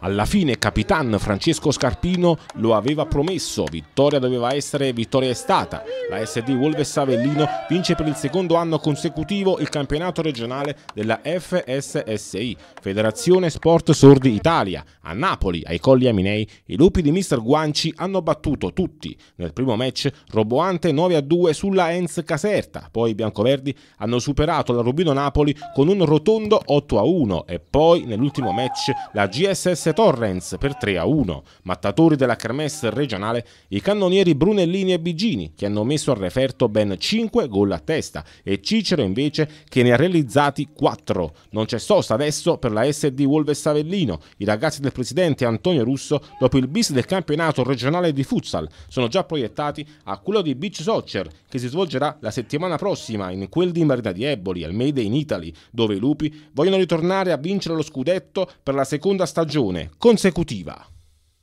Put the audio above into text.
Alla fine Capitan Francesco Scarpino lo aveva promesso, vittoria doveva essere vittoria è stata la SD Wolves Avellino vince per il secondo anno consecutivo il campionato regionale della FSSI, Federazione Sport Sordi Italia. A Napoli, ai Colli Aminei, i lupi di Mr. Guanci hanno battuto tutti. Nel primo match roboante 9-2 sulla Enz Caserta, poi i biancoverdi hanno superato la Rubino Napoli con un rotondo 8-1 e poi nell'ultimo match la GSS Torrens per 3-1. Mattatori della Kermesse regionale, i cannonieri Brunellini e Bigini che hanno messo messo al referto ben 5 gol a testa e Cicero invece che ne ha realizzati 4. Non c'è sosta adesso per la SD Wolves Savellino. I ragazzi del presidente Antonio Russo, dopo il bis del campionato regionale di futsal, sono già proiettati a quello di Beach Soccer che si svolgerà la settimana prossima in quel di Marina di Eboli al Made in Italy, dove i lupi vogliono ritornare a vincere lo scudetto per la seconda stagione consecutiva.